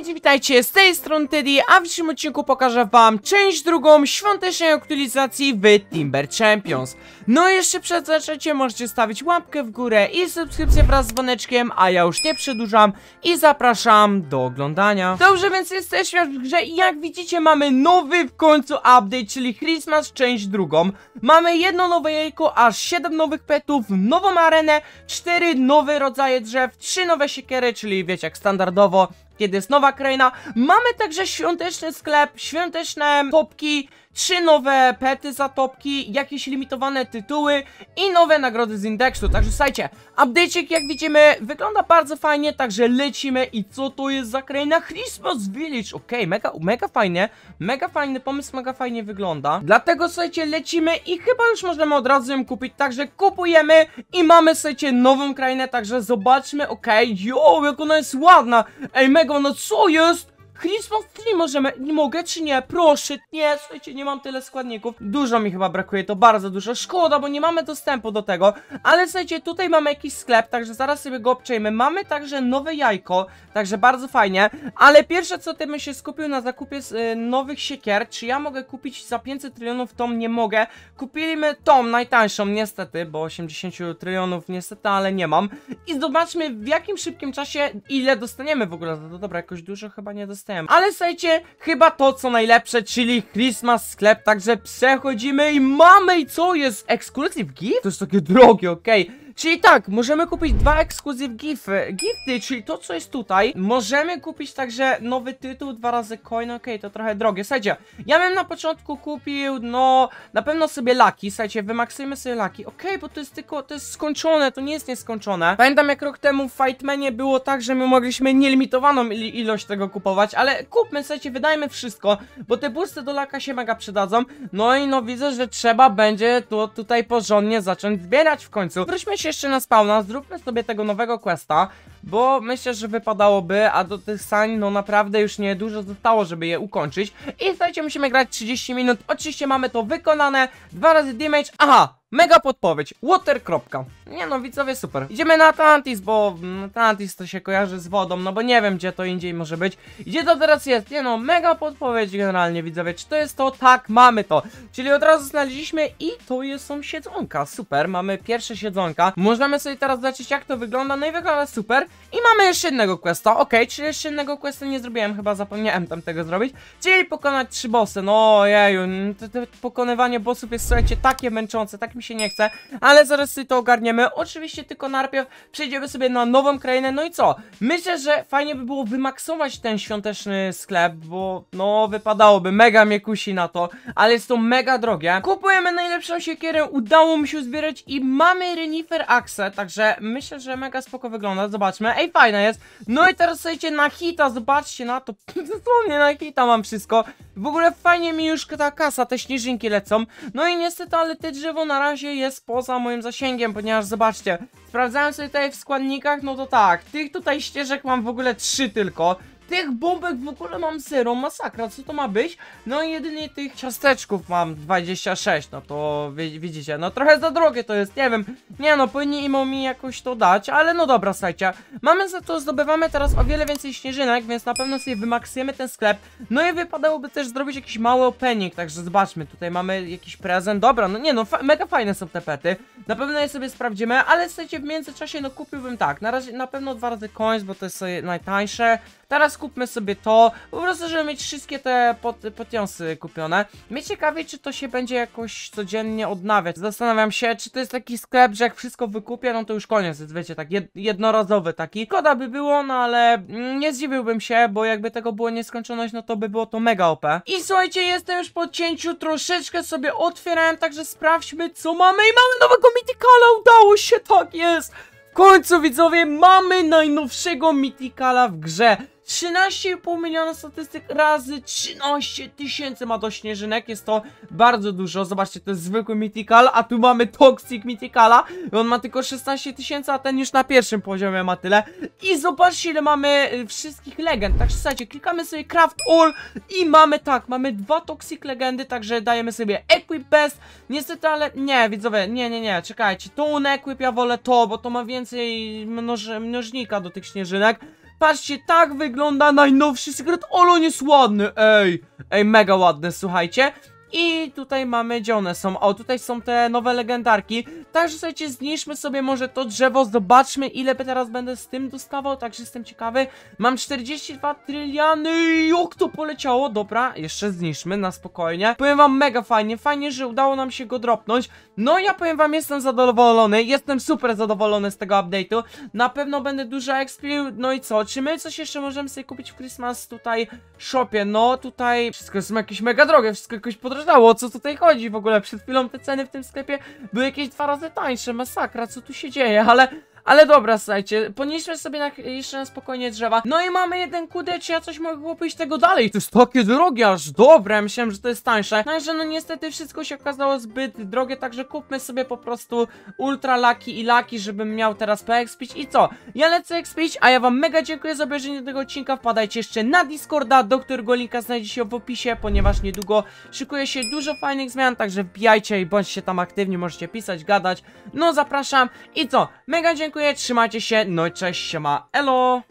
Hej, witajcie, z tej strony Teddy, a w dzisiejszym odcinku pokażę wam część drugą świątecznej aktualizacji w Timber Champions. No i jeszcze przed zaczęciem możecie stawić łapkę w górę i subskrypcję wraz z dzwoneczkiem, a ja już nie przedłużam i zapraszam do oglądania. Dobrze, więc jesteśmy w grze i jak widzicie mamy nowy w końcu update, czyli Christmas część drugą. Mamy jedno nowe jajko, aż 7 nowych petów, nową arenę, 4 nowe rodzaje drzew, 3 nowe siekiery, czyli wiecie jak standardowo, kiedy jest nowa kraina. Mamy także świąteczny sklep, świąteczne topki, trzy nowe pety za topki, jakieś limitowane tytuły i nowe nagrody z indeksu. Także słuchajcie, update'ik jak widzimy wygląda bardzo fajnie, także lecimy i co to jest za kraina? Christmas Village, okej, okay, mega, mega fajnie, mega fajny pomysł, mega fajnie wygląda. Dlatego słuchajcie, lecimy i chyba już możemy od razu ją kupić, także kupujemy i mamy słuchajcie nową krainę, także zobaczmy, okej, okay. jo, jak ona jest ładna, ej mega, no co jest? Christmas tree możemy, nie mogę czy nie? Proszę, nie, słuchajcie, nie mam tyle składników. Dużo mi chyba brakuje, to bardzo dużo. Szkoda, bo nie mamy dostępu do tego. Ale słuchajcie, tutaj mamy jakiś sklep, także zaraz sobie go obczejmy. Mamy także nowe jajko, także bardzo fajnie. Ale pierwsze co ty bym się skupił na zakupie z, y, nowych siekier. Czy ja mogę kupić za 500 trylionów tą? Nie mogę. Kupiliśmy tą najtańszą, niestety, bo 80 trylionów niestety, ale nie mam. I zobaczmy w jakim szybkim czasie ile dostaniemy w ogóle. No dobra, jakoś dużo chyba nie dostaniemy jestem. Ale słuchajcie, chyba to co najlepsze, czyli Christmas sklep, także przechodzimy i mamy co jest? Exclusive gift? To jest takie drogie, okej. Okay. Czyli tak, możemy kupić dwa ekskluzyw gify. Gifty, czyli to co jest tutaj. Możemy kupić także nowy tytuł, dwa razy coin, okej, okay, to trochę drogie. Słuchajcie, ja bym na początku kupił, no, na pewno sobie laki, słuchajcie, wymaksujmy sobie laki. Okej, okay, bo to jest tylko, to jest skończone, to nie jest nieskończone. Pamiętam jak rok temu w Fightmanie było tak, że my mogliśmy nielimitowaną il ilość tego kupować, ale kupmy, słuchajcie, wydajmy wszystko, bo te bursty do laka się mega przydadzą. No i no widzę, że trzeba będzie to tutaj porządnie zacząć zbierać w końcu. Wróćmy jeszcze na spawna, no, zróbmy sobie tego nowego questa bo myślę, że wypadałoby, a do tych sań no naprawdę już nie dużo zostało, żeby je ukończyć. I słuchajcie, musimy grać 30 minut, oczywiście mamy to wykonane, dwa razy damage, aha! Mega podpowiedź, water kropka. Nie no, widzowie, super. Idziemy na Atlantis, bo mm, Atlantis to się kojarzy z wodą, no bo nie wiem, gdzie to indziej może być. Gdzie to teraz jest? Nie no, mega podpowiedź generalnie, widzowie. Czy to jest to? Tak, mamy to. Czyli od razu znaleźliśmy i to jest, są siedzonka. Super, mamy pierwsze siedzonka. Możemy sobie teraz zobaczyć, jak to wygląda, no i wygląda super. I mamy jeszcze jednego questa, ok, czyli jeszcze jednego questa nie zrobiłem, chyba zapomniałem tam tego zrobić Czyli pokonać trzy bossy, no jeju, to, to pokonywanie bossów jest słuchajcie takie męczące, tak mi się nie chce Ale zaraz sobie to ogarniemy, oczywiście tylko najpierw przejdziemy sobie na nową krainę, no i co? Myślę, że fajnie by było wymaksować ten świąteczny sklep, bo no wypadałoby, mega mnie kusi na to Ale jest to mega drogie Kupujemy najlepszą siekierę, udało mi się zbierać i mamy Renifer Axe, także myślę, że mega spoko wygląda, zobaczmy zobaczmy. Ej, fajna jest. No i teraz słuchajcie, na hita, zobaczcie na to. Dosłownie na hita mam wszystko. W ogóle fajnie mi już ta kasa, te śnieżynki lecą. No i niestety, ale te drzewo na razie jest poza moim zasięgiem, ponieważ zobaczcie. Sprawdzałem sobie tutaj w składnikach, no to tak. Tych tutaj ścieżek mam w ogóle trzy tylko. Tych bombek w ogóle mam zero, masakra, co to ma być? No i jedynie tych ciasteczków mam 26, no to widzicie, no trochę za drogie to jest, nie wiem. Nie no, powinni im mi jakoś to dać, ale no dobra, słuchajcie. Mamy za to, zdobywamy teraz o wiele więcej śnieżynek, więc na pewno sobie wymaksujemy ten sklep. No i wypadałoby też zrobić jakiś mały opening, także zobaczmy, tutaj mamy jakiś prezent. Dobra, no nie no, fa mega fajne są te pety. Na pewno je sobie sprawdzimy, ale słuchajcie, w międzyczasie no kupiłbym tak, na razie na pewno dwa razy coins, bo to jest sobie najtańsze. Teraz kupmy sobie to, po prostu żeby mieć wszystkie te pot potiąsy kupione. Mnie ciekawi, czy to się będzie jakoś codziennie odnawiać. Zastanawiam się, czy to jest taki sklep, że jak wszystko wykupię, no to już koniec, jest, wiecie, tak jed jednorazowy taki. Koda by było, no ale mm, nie zdziwiłbym się, bo jakby tego było nieskończoność, no to by było to mega OP. I słuchajcie, jestem już po cięciu, troszeczkę sobie otwierałem, także sprawdźmy co mamy i mamy nowego Mythicala, udało się, tak jest! W końcu widzowie mamy najnowszego Mythicala w grze 13,5 miliona statystyk razy 13 tysięcy ma do śnieżynek, jest to bardzo dużo, zobaczcie, to jest zwykły mythical, a tu mamy toxic mythicala, on ma tylko 16 tysięcy, a ten już na pierwszym poziomie ma tyle. I zobaczcie, ile mamy y, wszystkich legend, także słuchajcie, klikamy sobie craft all i mamy tak, mamy dwa toxic legendy, także dajemy sobie equip best, niestety, ale nie, widzowie, nie, nie, nie, czekajcie, to unequip, ja wolę to, bo to ma więcej mnoż mnożnika do tych śnieżynek. Patrzcie, tak wygląda najnowszy sekret. Olo, nie jest ładny, ej. Ej, mega ładny, słuchajcie. I tutaj mamy, gdzie one są? O, tutaj są te nowe legendarki. Także słuchajcie, zniszczmy sobie może to drzewo, zobaczmy ile teraz będę z tym dostawał, także jestem ciekawy. Mam 42 tryliany, jak to poleciało, dobra, jeszcze zniszczmy na spokojnie. Powiem wam mega fajnie, fajnie, że udało nam się go dropnąć. No ja powiem wam, jestem zadowolony, jestem super zadowolony z tego update'u. Na pewno będę dużo XP. no i co, czy my coś jeszcze możemy sobie kupić w Christmas tutaj shopie? No tutaj wszystko jest jakieś mega drogie, wszystko jakoś podrożone sprawdzało, o co tutaj chodzi w ogóle. Przed chwilą te ceny w tym sklepie były jakieś dwa razy tańsze, masakra, co tu się dzieje, ale ale dobra, słuchajcie, ponieśmy sobie na, jeszcze na spokojnie drzewa. No i mamy jeden kudecz, ja coś mogę kupić tego dalej. To jest takie drogie aż, dobre, myślałem, że to jest tańsze. Także no, no niestety wszystko się okazało zbyt drogie, także kupmy sobie po prostu ultra laki i laki, żebym miał teraz poexpić i co? Ja lecę expić, a ja wam mega dziękuję za obejrzenie tego odcinka. Wpadajcie jeszcze na Discorda, do którego linka znajdzie się w opisie, ponieważ niedługo szykuje się dużo fajnych zmian, także wbijajcie i bądźcie tam aktywni, możecie pisać, gadać. No zapraszam i co? Mega dziękuję dziękuję, trzymajcie się, no i cześć, siema, elo!